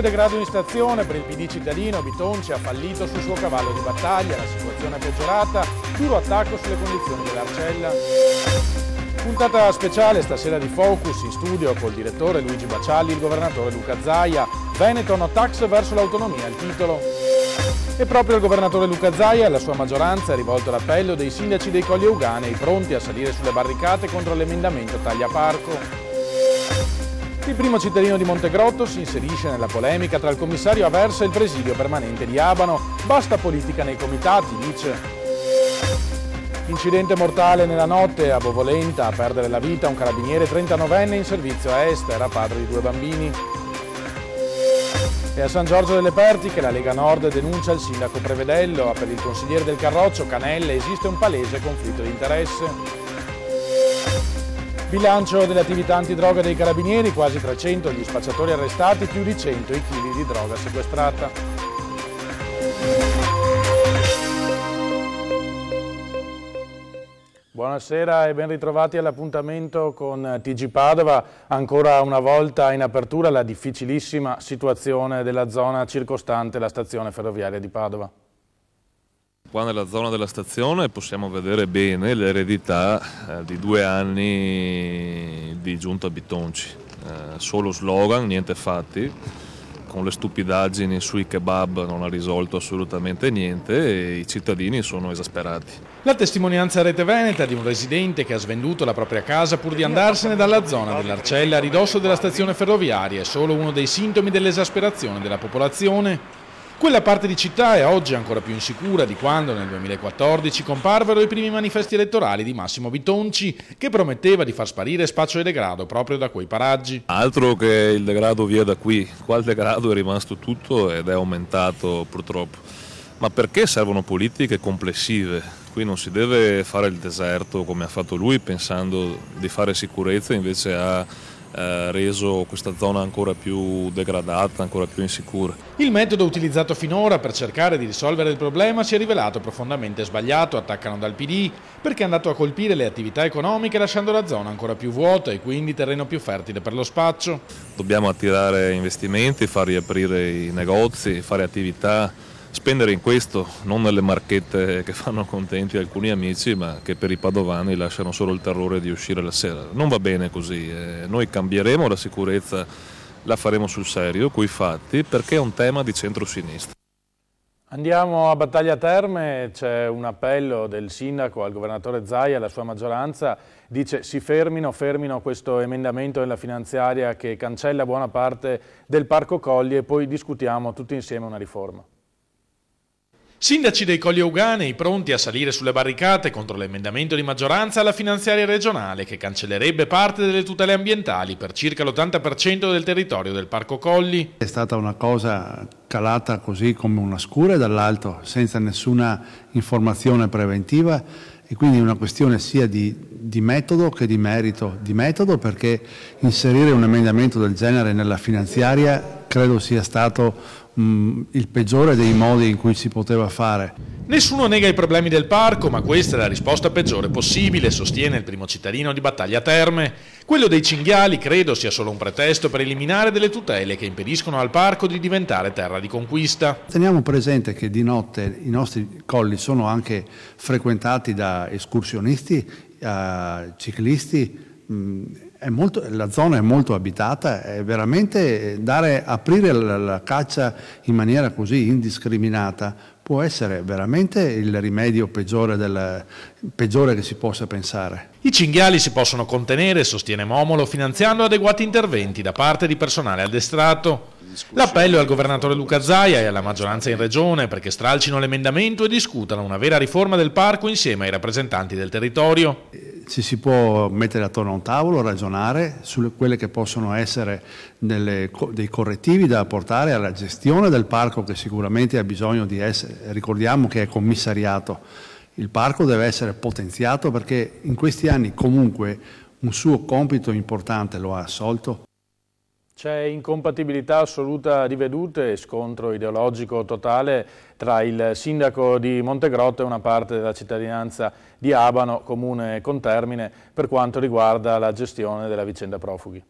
doppio degrado in stazione per il PD cittadino, Bitonci ha fallito sul suo cavallo di battaglia, la situazione è peggiorata, duro attacco sulle condizioni dell'Arcella. Puntata speciale stasera di Focus in studio col direttore Luigi Bacialli, il governatore Luca Zaia, Veneto no tax verso l'autonomia, il titolo. E proprio il governatore Luca Zaia e la sua maggioranza ha rivolto l'appello dei sindaci dei Colli Euganei pronti a salire sulle barricate contro l'emendamento Taglia Parco. Il primo cittadino di Montegrotto si inserisce nella polemica tra il commissario Aversa e il presidio permanente di Abano. Basta politica nei comitati, dice. Incidente mortale nella notte a Bovolenta, a perdere la vita un carabiniere 39enne in servizio a Est, era padre di due bambini. E a San Giorgio delle che la Lega Nord denuncia il sindaco Prevedello, a per il consigliere del Carroccio Canelle esiste un palese conflitto di interesse. Bilancio delle attività antidroga dei carabinieri, quasi 300 gli spacciatori arrestati, più di 100 i chili di droga sequestrata. Buonasera e ben ritrovati all'appuntamento con TG Padova. Ancora una volta in apertura la difficilissima situazione della zona circostante la stazione ferroviaria di Padova. Qua nella zona della stazione possiamo vedere bene l'eredità eh, di due anni di giunta Bitonci. Eh, solo slogan, niente fatti, con le stupidaggini sui kebab non ha risolto assolutamente niente e i cittadini sono esasperati. La testimonianza a Rete Veneta di un residente che ha svenduto la propria casa pur di andarsene dalla zona dell'Arcella a ridosso della stazione ferroviaria è solo uno dei sintomi dell'esasperazione della popolazione quella parte di città è oggi ancora più insicura di quando nel 2014 comparvero i primi manifesti elettorali di Massimo Bitonci che prometteva di far sparire spaccio e degrado proprio da quei paraggi. Altro che il degrado via da qui, qual degrado è rimasto tutto ed è aumentato purtroppo. Ma perché servono politiche complessive? Qui non si deve fare il deserto come ha fatto lui pensando di fare sicurezza invece a eh, reso questa zona ancora più degradata, ancora più insicura. Il metodo utilizzato finora per cercare di risolvere il problema si è rivelato profondamente sbagliato, attaccano dal PD, perché è andato a colpire le attività economiche lasciando la zona ancora più vuota e quindi terreno più fertile per lo spaccio. Dobbiamo attirare investimenti, far riaprire i negozi, fare attività spendere in questo, non nelle marchette che fanno contenti alcuni amici, ma che per i padovani lasciano solo il terrore di uscire la sera. Non va bene così, eh, noi cambieremo la sicurezza, la faremo sul serio, coi fatti, perché è un tema di centrosinistra. Andiamo a Battaglia Terme, c'è un appello del sindaco al governatore Zaia alla sua maggioranza, dice si fermino, fermino questo emendamento della finanziaria che cancella buona parte del parco Colli e poi discutiamo tutti insieme una riforma. Sindaci dei Colli Euganei pronti a salire sulle barricate contro l'emendamento di maggioranza alla finanziaria regionale che cancellerebbe parte delle tutele ambientali per circa l'80% del territorio del Parco Colli. È stata una cosa calata così come una scura dall'alto senza nessuna informazione preventiva e quindi è una questione sia di, di metodo che di merito. Di metodo perché inserire un emendamento del genere nella finanziaria credo sia stato mh, mm, il peggiore dei modi in cui si poteva fare. Nessuno nega i problemi del parco, ma questa è la risposta peggiore possibile, sostiene il primo cittadino di Battaglia Terme. Quello dei cinghiali credo sia solo un pretesto per eliminare delle tutele che impediscono al parco di diventare terra di conquista. Teniamo presente che di notte i nostri colli sono anche frequentati da escursionisti, eh, ciclisti, mh, mm, molto, la zona è molto abitata, è veramente dare, aprire la, la caccia in maniera così indiscriminata può essere veramente il rimedio peggiore, del, peggiore, che si possa pensare. I cinghiali si possono contenere, sostiene Momolo, finanziando adeguati interventi da parte di personale addestrato. L'appello è al governatore Luca Zaia e alla maggioranza in regione perché stralcino l'emendamento e discutano una vera riforma del parco insieme ai rappresentanti del territorio. Eh, ci si può mettere attorno a un tavolo, ragionare su quelle che possono essere delle, dei correttivi da portare alla gestione del parco che sicuramente ha bisogno di essere, ricordiamo che è commissariato, il parco deve essere potenziato perché in questi anni comunque un suo compito importante lo ha assolto. C'è incompatibilità assoluta di vedute e scontro ideologico totale tra il sindaco di Montegrotto e una parte della cittadinanza di Abano, comune con termine, per quanto riguarda la gestione della vicenda profughi.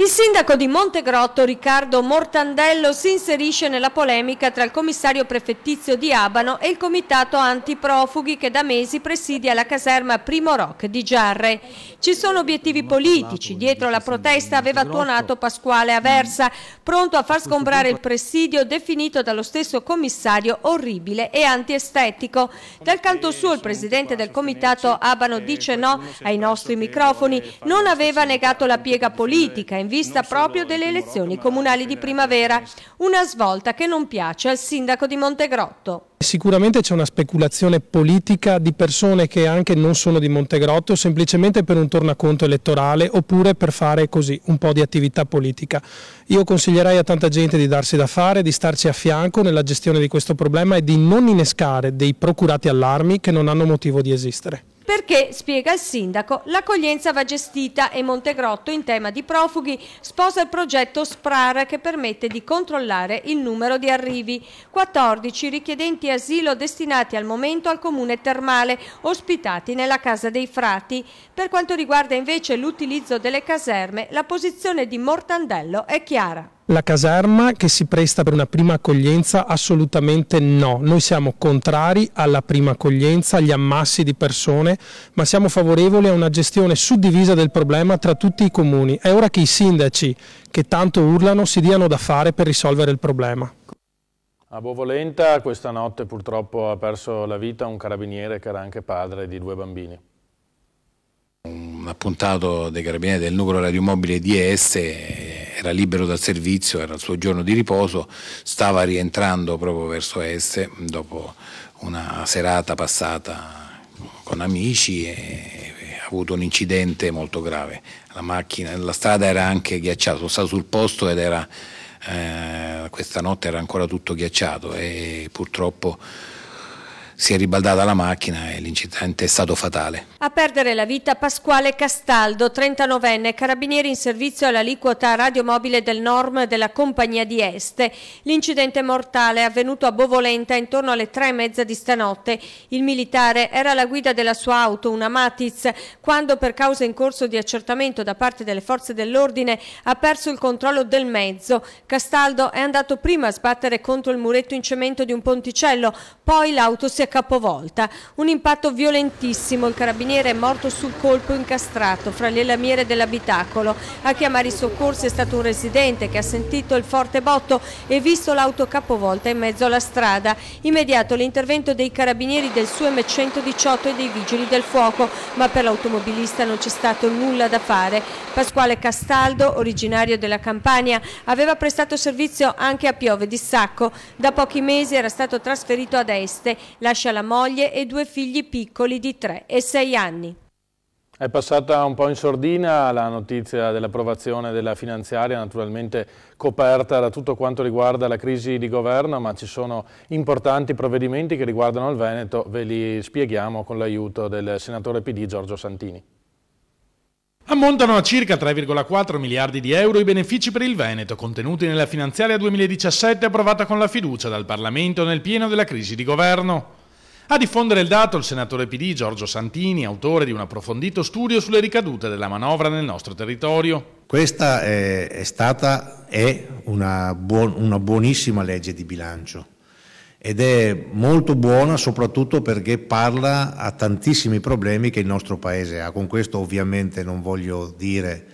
Il sindaco di Montegrotto Riccardo Mortandello si inserisce nella polemica tra il commissario prefettizio di Abano e il comitato antiprofughi che da mesi presidia la caserma Primo Rock di Giarre. Ci sono obiettivi politici, dietro la protesta aveva tuonato Pasquale Aversa, pronto a far sgombrare il presidio definito dallo stesso commissario orribile e antiestetico. Dal canto suo il presidente del comitato Abano dice no ai nostri microfoni, non aveva negato la piega politica, vista proprio delle elezioni comunali di primavera, una svolta che non piace al sindaco di Montegrotto. Sicuramente c'è una speculazione politica di persone che anche non sono di Montegrotto semplicemente per un tornaconto elettorale oppure per fare così un po' di attività politica. Io consiglierei a tanta gente di darsi da fare, di starci a fianco nella gestione di questo problema e di non innescare dei procurati allarmi che non hanno motivo di esistere perché, spiega il sindaco, l'accoglienza va gestita e Montegrotto in tema di profughi sposa il progetto SPRAR che permette di controllare il numero di arrivi. 14 richiedenti asilo destinati al momento al comune termale, ospitati nella casa dei frati. Per quanto riguarda invece l'utilizzo delle caserme, la posizione di Mortandello è chiara. La caserma che si presta per una prima accoglienza? Assolutamente no. Noi siamo contrari alla prima accoglienza, agli ammassi di persone, ma siamo favorevoli a una gestione suddivisa del problema tra tutti i comuni. È ora che i sindaci, che tanto urlano, si diano da fare per risolvere il problema. A Bovolenta questa notte purtroppo ha perso la vita un carabiniere che era anche padre di due bambini. Un appuntato dei carabinieri del nucleo radiomobile di DS era libero dal servizio, era il suo giorno di riposo, stava rientrando proprio verso est dopo una serata passata con amici e ha avuto un incidente molto grave. La, macchina, la strada era anche ghiacciata, sono stato sul posto ed era, eh, questa notte era ancora tutto ghiacciato e purtroppo si è ribaldata la macchina e l'incidente è stato fatale. A perdere la vita Pasquale Castaldo, 39enne, carabinieri in servizio all'aliquota radiomobile del NORM della compagnia di Este. L'incidente mortale è avvenuto a Bovolenta intorno alle tre e mezza di stanotte. Il militare era alla guida della sua auto, una Matiz, quando per causa in corso di accertamento da parte delle forze dell'ordine ha perso il controllo del mezzo. Castaldo è andato prima a sbattere contro il muretto in cemento di un ponticello, poi l'auto si è capovolta. Un impatto violentissimo, il carabiniere è morto sul colpo incastrato fra le lamiere dell'abitacolo. A chiamare i soccorsi è stato un residente che ha sentito il forte botto e visto l'auto capovolta in mezzo alla strada. Immediato l'intervento dei carabinieri del suo M118 e dei vigili del fuoco, ma per l'automobilista non c'è stato nulla da fare. Pasquale Castaldo, originario della Campania, aveva prestato servizio anche a Piove di Sacco. Da pochi mesi era stato trasferito ad Este. La lascia la moglie e due figli piccoli di 3 e 6 anni. È passata un po' in sordina la notizia dell'approvazione della finanziaria, naturalmente coperta da tutto quanto riguarda la crisi di governo, ma ci sono importanti provvedimenti che riguardano il Veneto, ve li spieghiamo con l'aiuto del senatore PD Giorgio Santini. Ammontano a circa 3,4 miliardi di euro i benefici per il Veneto contenuti nella finanziaria 2017 approvata con la fiducia dal Parlamento nel pieno della crisi di governo. A diffondere il dato il senatore PD Giorgio Santini, autore di un approfondito studio sulle ricadute della manovra nel nostro territorio. Questa è, è stata è una, buon, una buonissima legge di bilancio ed è molto buona soprattutto perché parla a tantissimi problemi che il nostro Paese ha. Con questo ovviamente non voglio dire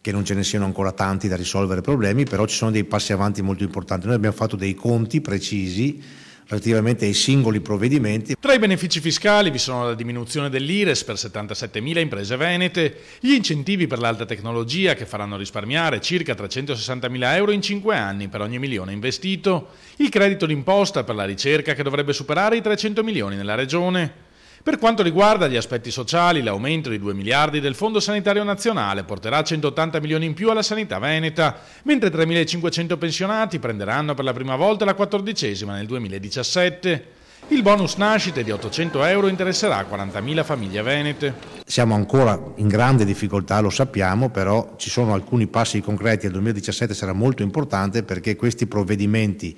che non ce ne siano ancora tanti da risolvere problemi, però ci sono dei passi avanti molto importanti. Noi abbiamo fatto dei conti precisi relativamente ai singoli provvedimenti. Tra i benefici fiscali vi sono la diminuzione dell'IRES per 77.000 imprese venete, gli incentivi per l'alta tecnologia che faranno risparmiare circa 360.000 euro in 5 anni per ogni milione investito, il credito d'imposta per la ricerca che dovrebbe superare i 300 milioni nella regione, per quanto riguarda gli aspetti sociali, l'aumento di 2 miliardi del Fondo Sanitario Nazionale porterà 180 milioni in più alla sanità veneta, mentre 3.500 pensionati prenderanno per la prima volta la quattordicesima nel 2017. Il bonus nascite di 800 euro interesserà 40.000 famiglie venete. Siamo ancora in grande difficoltà, lo sappiamo, però ci sono alcuni passi concreti. Il 2017 sarà molto importante perché questi provvedimenti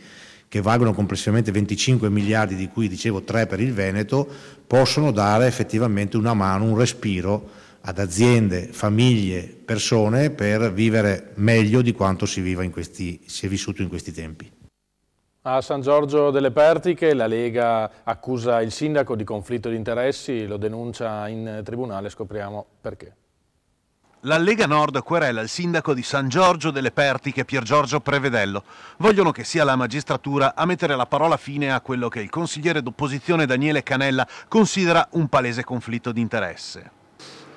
che valgono complessivamente 25 miliardi, di cui dicevo 3 per il Veneto, possono dare effettivamente una mano, un respiro ad aziende, famiglie, persone per vivere meglio di quanto si, questi, si è vissuto in questi tempi. A San Giorgio delle Pertiche la Lega accusa il sindaco di conflitto di interessi, lo denuncia in tribunale, scopriamo perché. La Lega Nord querela il sindaco di San Giorgio delle Pertiche Pier Giorgio Prevedello. Vogliono che sia la magistratura a mettere la parola fine a quello che il consigliere d'opposizione Daniele Canella considera un palese conflitto di interesse.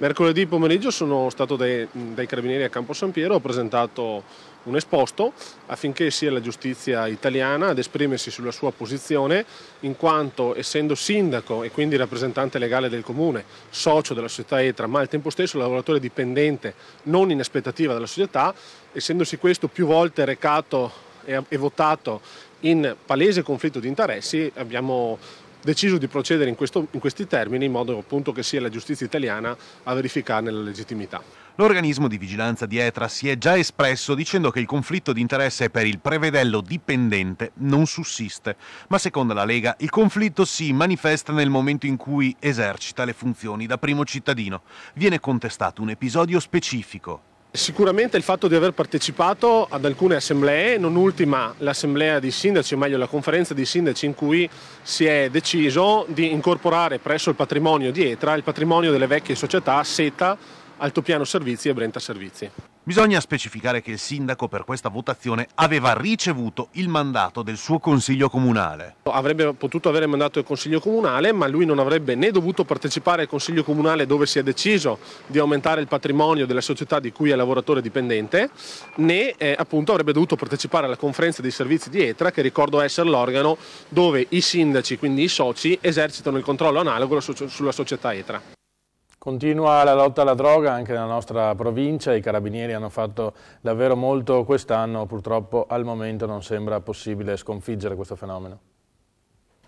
Mercoledì pomeriggio sono stato dai, dai Carabinieri a Campo San Piero, ho presentato un esposto affinché sia la giustizia italiana ad esprimersi sulla sua posizione in quanto essendo sindaco e quindi rappresentante legale del comune, socio della società ETRA ma al tempo stesso lavoratore dipendente non in aspettativa della società, essendosi questo più volte recato e, e votato in palese conflitto di interessi abbiamo deciso di procedere in, questo, in questi termini in modo appunto che sia la giustizia italiana a verificarne la legittimità. L'organismo di vigilanza di ETRA si è già espresso dicendo che il conflitto di interesse per il prevedello dipendente non sussiste, ma secondo la Lega il conflitto si manifesta nel momento in cui esercita le funzioni da primo cittadino. Viene contestato un episodio specifico, Sicuramente il fatto di aver partecipato ad alcune assemblee, non ultima l'assemblea di sindaci, o meglio la conferenza di sindaci in cui si è deciso di incorporare presso il patrimonio di Etra il patrimonio delle vecchie società Seta, Altopiano Servizi e Brenta Servizi. Bisogna specificare che il sindaco per questa votazione aveva ricevuto il mandato del suo consiglio comunale. Avrebbe potuto avere mandato il consiglio comunale, ma lui non avrebbe né dovuto partecipare al consiglio comunale dove si è deciso di aumentare il patrimonio della società di cui è lavoratore dipendente, né eh, appunto avrebbe dovuto partecipare alla conferenza dei servizi di ETRA, che ricordo essere l'organo dove i sindaci, quindi i soci, esercitano il controllo analogo sulla società ETRA. Continua la lotta alla droga anche nella nostra provincia, i carabinieri hanno fatto davvero molto quest'anno, purtroppo al momento non sembra possibile sconfiggere questo fenomeno.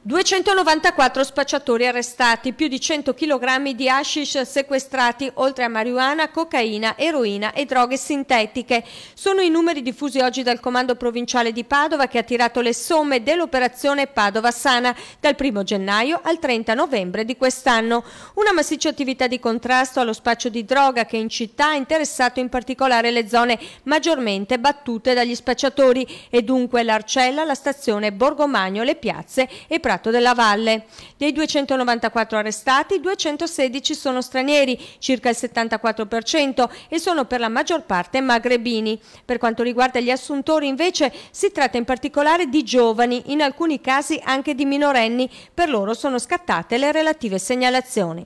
294 spacciatori arrestati, più di 100 kg di hashish sequestrati, oltre a marijuana, cocaina, eroina e droghe sintetiche. Sono i numeri diffusi oggi dal Comando Provinciale di Padova che ha tirato le somme dell'operazione Padova Sana dal 1 gennaio al 30 novembre di quest'anno. Una massiccia attività di contrasto allo spaccio di droga che in città ha interessato in particolare le zone maggiormente battute dagli spacciatori e dunque l'Arcella, la stazione Borgomagno, le piazze e Prato Prato della Valle. Dei 294 arrestati, 216 sono stranieri, circa il 74%, e sono per la maggior parte magrebini. Per quanto riguarda gli assuntori, invece, si tratta in particolare di giovani, in alcuni casi anche di minorenni. Per loro sono scattate le relative segnalazioni.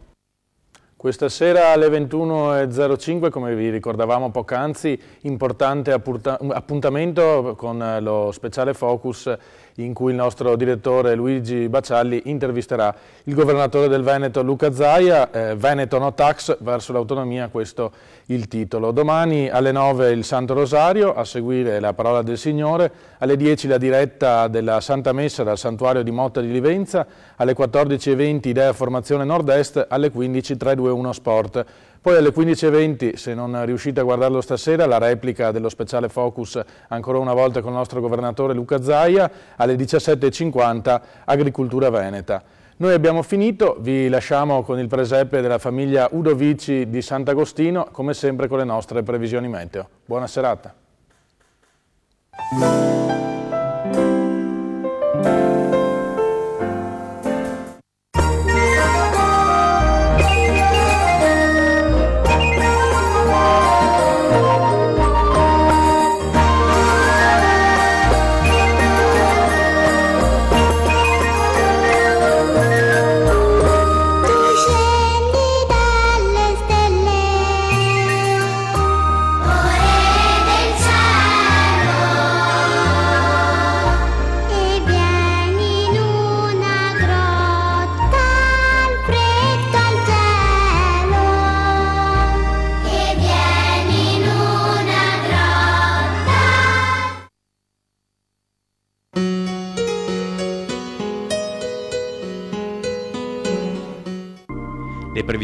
Questa sera alle 21.05, come vi ricordavamo poc'anzi, importante appuntamento con lo speciale focus in cui il nostro direttore Luigi Bacialli intervisterà il governatore del Veneto Luca Zaia, eh, Veneto no tax verso l'autonomia, questo il titolo. Domani alle 9 il Santo Rosario, a seguire la parola del Signore, alle 10 la diretta della Santa Messa dal Santuario di Motta di Livenza, alle 14.20 Idea Formazione Nord-Est, alle 15 321 Sport. Poi alle 15.20, se non riuscite a guardarlo stasera, la replica dello speciale Focus ancora una volta con il nostro governatore Luca Zaia, alle 17.50 Agricoltura Veneta. Noi abbiamo finito, vi lasciamo con il presepe della famiglia Udovici di Sant'Agostino, come sempre con le nostre previsioni meteo. Buona serata.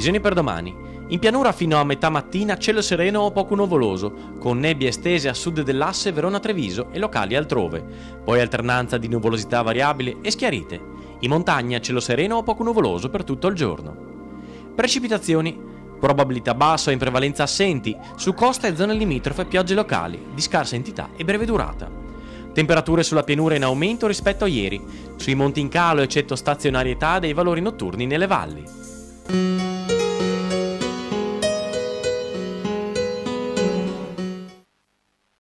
Previsioni per domani. In pianura fino a metà mattina cielo sereno o poco nuvoloso, con nebbie estese a sud dell'asse Verona-Treviso e locali altrove, poi alternanza di nuvolosità variabile e schiarite. In montagna cielo sereno o poco nuvoloso per tutto il giorno. Precipitazioni. Probabilità bassa o in prevalenza assenti, su costa e zone limitrofe piogge locali, di scarsa entità e breve durata. Temperature sulla pianura in aumento rispetto a ieri, sui monti in calo eccetto stazionarietà dei valori notturni nelle valli.